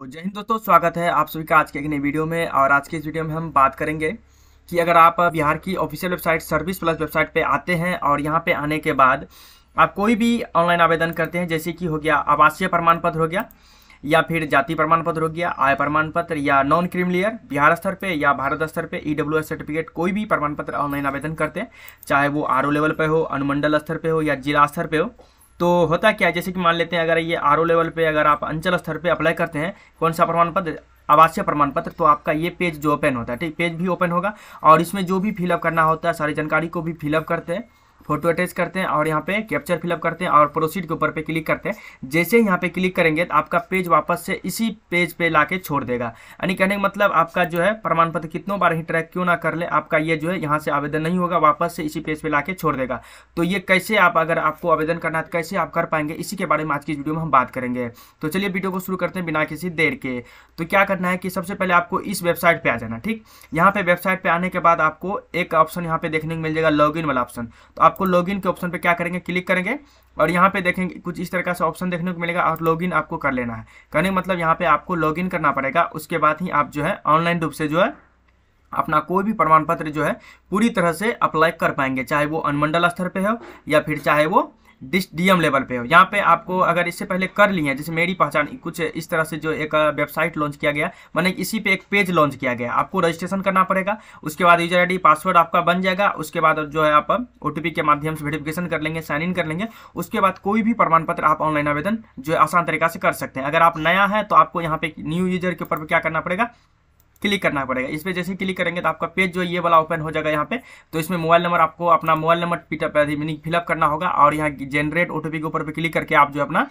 तो जय हिंद दोस्तों स्वागत है आप सभी का आज के एक नई वीडियो में और आज के इस वीडियो में हम बात करेंगे कि अगर आप बिहार की official website service plus website पे आते हैं और यहाँ पे आने के बाद आप कोई भी ऑनलाइन आवेदन करते हैं जैसे कि हो गया आवासीय प्रमाण पत्र हो गया या फिर जाति प्रमाण पत्र हो गया आय प्रमाण पत्र या नॉन क्रिमिलियर बिहार स्तर पे या भारत स्तर पे ई डब्ल्यू एस सर्टिफिकेट कोई भी प्रमाण पत्र ऑनलाइन आवेदन करते हैं चाहे वो आर लेवल पे हो अनुमंडल स्तर पे हो या जिला स्तर पे हो तो होता क्या है जैसे कि मान लेते हैं अगर ये आर लेवल पे अगर आप अंचल स्तर पे अप्लाई करते हैं कौन सा प्रमाण पत्र आवासीय प्रमाण पत्र तो आपका ये पेज जो ओपन होता है ठीक पेज भी ओपन होगा और इसमें जो भी फिलअप करना होता है सारी जानकारी को भी फिलअप करते हैं फोटो अटैच करते हैं और यहाँ पे कैप्चर फिलअप करते हैं और प्रोसीड के ऊपर पे क्लिक करते हैं जैसे यहाँ पे क्लिक करेंगे तो आपका पेज वापस से इसी पेज पे ला के छोड़ देगा यानी कहने का मतलब आपका जो है प्रमाण पत्र कितनों बार ही ट्रैक क्यों ना कर ले आपका ये जो है यहाँ से आवेदन नहीं होगा वापस से इसी पेज पर ला छोड़ देगा तो ये कैसे आप अगर आपको आवेदन करना है तो कैसे आप कर पाएंगे इसी के बारे में आज की वीडियो में हम बात करेंगे तो चलिए वीडियो को शुरू करते हैं बिना किसी देर के तो क्या करना है कि सबसे पहले आपको इस वेबसाइट पर आ जाना ठीक यहाँ पे वेबसाइट पर आने के बाद आपको एक ऑप्शन यहाँ पे देखने को मिल जाएगा लॉग वाला ऑप्शन तो आप आपको लॉगिन के ऑप्शन पे क्या करेंगे क्लिक करेंगे और यहाँ पे देखेंगे कुछ इस तरह से ऑप्शन देखने को मिलेगा और लॉगिन आपको कर लेना है करने मतलब यहाँ पे आपको लॉगिन करना पड़ेगा उसके बाद ही आप जो है ऑनलाइन रूप से जो है अपना कोई भी प्रमाण पत्र जो है पूरी तरह से अप्लाई कर पाएंगे चाहे वो अनुमंडल स्तर पर हो या फिर चाहे वो डीएम लेवल पे हो यहाँ पे आपको अगर इससे पहले कर लिए हैं जैसे मेरी पहचान कुछ इस तरह से जो एक वेबसाइट लॉन्च किया गया मैंने इसी पे एक पेज लॉन्च किया गया आपको रजिस्ट्रेशन करना पड़ेगा उसके बाद यूजर आई पासवर्ड आपका बन जाएगा उसके बाद जो है आप ओ के माध्यम से वेरिफिकेशन कर लेंगे साइन इन कर लेंगे उसके बाद कोई भी प्रमाण पत्र आप ऑनलाइन आवेदन जो आसान तरीका से कर सकते हैं अगर आप नया है तो आपको यहाँ पे न्यू यूजर के ऊपर क्या करना पड़ेगा क्लिक करना पड़ेगा इस पर जैसे क्लिक करेंगे तो आपका पेज जो ये वाला ओपन हो जाएगा यहाँ पे तो इसमें मोबाइल नंबर आपको अपना मोबाइल नंबर मीनिंग फिलअप करना होगा और यहाँ जनरेट ओटीपी के ऊपर पे क्लिक करके आप जो अपना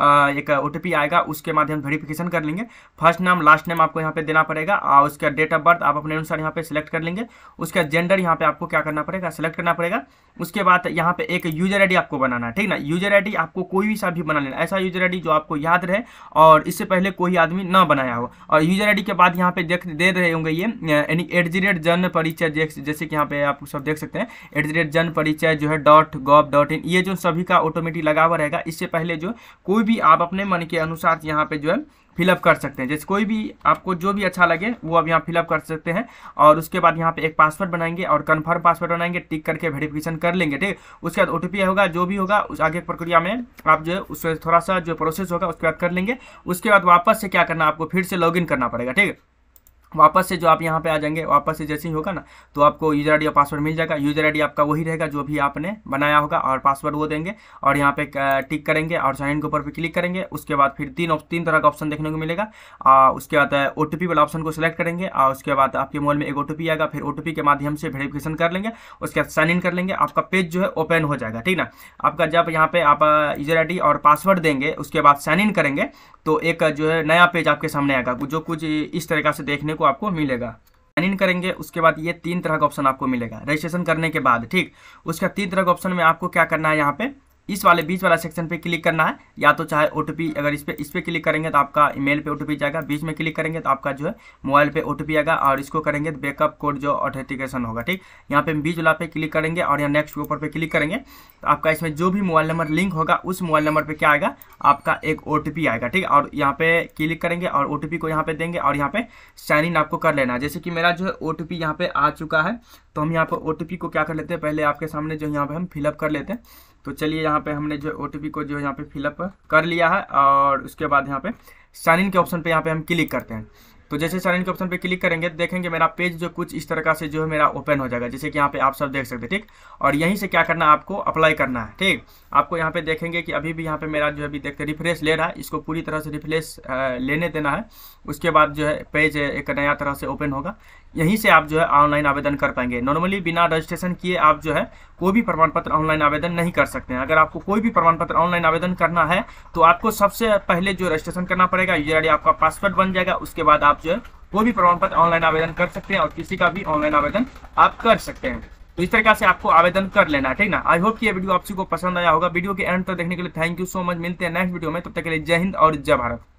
एक ओ आएगा उसके माध्यम वेरिफिकेशन कर लेंगे फर्स्ट नाम लास्ट नेम आपको यहाँ पे देना पड़ेगा और उसका डेट ऑफ बर्थ आप अपने अनुसार यहाँ पे सिलेक्ट कर लेंगे उसका जेंडर यहाँ पे आपको क्या करना पड़ेगा सिलेक्ट करना पड़ेगा उसके बाद यहाँ पे एक यूजर आईडी आपको बनाना है ठीक ना यूजर आईडी आपको कोई भी सा भी बना लेना ऐसा यूजर आईडी जो आपको याद रहे और इससे पहले कोई आदमी ना बनाया हो और यूजर आई के बाद यहाँ पे देख दे रहे होंगे ये यानी एट जी रेट जन परिचय जैसे कि यहाँ पे आप सब देख सकते हैं एट जी रेट जन परिचय जो है डॉट गॉव डॉट इन ये जो सभी का ऑटोमेटिक लगा हुआ रहेगा इससे पहले जो कोई भी आप अपने मन के अनुसार यहाँ पे जो है फिलअप कर सकते हैं जैसे कोई भी आपको जो भी अच्छा लगे वो अब यहाँ फिलअप कर सकते हैं और उसके बाद यहाँ पे एक पासवर्ड बनाएंगे और कन्फर्म पासवर्ड बनाएंगे टिक करके वेरिफिकेशन कर लेंगे ठीक उसके बाद ओ होगा जो भी होगा उस आगे प्रक्रिया में आप जो है उससे थोड़ा सा जो प्रोसेस होगा उसके बाद कर लेंगे उसके बाद वापस से क्या करना आपको फिर से लॉग करना पड़ेगा ठीक है वापस से जो आप यहाँ पे आ जाएंगे वापस से जैसे ही होगा ना तो आपको यूज़र आईडी और पासवर्ड मिल जाएगा यूज़र आईडी आपका वही रहेगा जो भी आपने बनाया होगा और पासवर्ड वो देंगे और यहाँ पे टिक करेंगे और साइन इन के ऊपर पे क्लिक करेंगे उसके बाद फिर तीन तीन तरह का ऑप्शन देखने को मिलेगा आ, उसके बाद ओ वाला ऑप्शन को सिलेक्ट करेंगे और उसके बाद आपके मोबाइल में एक ओ आएगा फिर ओ के माध्यम से वेरीफिकेशन कर लेंगे उसके बाद साइन इन कर लेंगे आपका पेज जो है ओपन हो जाएगा ठीक ना आपका जब यहाँ पे आप यूज़र आई और पासवर्ड देंगे उसके बाद साइन इन करेंगे तो एक जो है नया पेज आपके सामने आएगा जो कुछ इस तरीका से देखने को आपको मिलेगा साइन इन करेंगे उसके बाद ये तीन तरह का ऑप्शन आपको मिलेगा रजिस्ट्रेशन करने के बाद ठीक उसका तीन तरह का ऑप्शन में आपको क्या करना है यहाँ पे इस वाले बीच वाला सेक्शन पे क्लिक करना है या तो चाहे ओ अगर इस पर इस पर क्लिक करेंगे तो आपका ईमेल पे ओ जाएगा बीच में क्लिक करेंगे तो आपका जो है मोबाइल पे ओ आएगा और इसको करेंगे तो बैकअप कोड जो ऑथेंटिकेशन होगा ठीक यहाँ पे बीच वाला पे क्लिक करेंगे और यहाँ नेक्स्ट ऊपर पे क्लिक करेंगे तो आपका इसमें जो भी मोबाइल नंबर लिंक होगा उस मोबाइल नंबर पर क्या आएगा आपका एक ओ आएगा ठीक और यहाँ पे क्लिक करेंगे और ओ को यहाँ पे देंगे और यहाँ पे साइन इन आपको कर लेना जैसे कि मेरा जो है ओ टी यहाँ पे आ चुका है तो हम यहाँ पर ओ को क्या कर लेते हैं पहले आपके सामने जो यहाँ पे हम फिलअप कर लेते हैं तो चलिए यहाँ पे हमने जो ओ को जो है यहाँ पे फिलअप कर लिया है और उसके बाद यहाँ पे साइन इन के ऑप्शन पे यहाँ पे हम क्लिक करते हैं तो जैसे सर के ऑप्शन पे क्लिक करेंगे तो देखेंगे मेरा पेज जो कुछ इस तरह से जो है मेरा ओपन हो जाएगा जैसे कि यहाँ पे आप सब देख सकते हैं ठीक और यहीं से क्या करना आपको अप्लाई करना है ठीक आपको यहाँ पे देखेंगे कि अभी भी यहाँ पे मेरा जो है अभी देखते रिफ्रेश ले रहा है इसको पूरी तरह से रिफ्रेश लेने देना है उसके बाद जो है पेज एक नया तरह से ओपन होगा यहीं से आप जो है ऑनलाइन आवेदन कर पाएंगे नॉर्मली बिना रजिस्ट्रेशन किए आप जो है कोई भी प्रमाण पत्र ऑनलाइन आवेदन नहीं कर सकते हैं अगर आपको कोई भी प्रमाण पत्र ऑनलाइन आवेदन करना है तो आपको सबसे पहले जो रजिस्ट्रेशन करना पड़ेगा यूजर आपका पासवर्ड बन जाएगा उसके बाद आप जो है कोई भी प्रमाण पत्र ऑनलाइन आवेदन कर सकते हैं और किसी का भी ऑनलाइन आवेदन आप कर सकते हैं तो इस तरीके से आपको आवेदन कर लेना है ठीक ना आई होप कि ये वीडियो आप को पसंद आया होगा वीडियो के एंड तक तो देखने के लिए थैंक यू सो मच मिलते हैं नेक्स्ट वीडियो में तब तो तक के लिए जय हिंद और जय भारत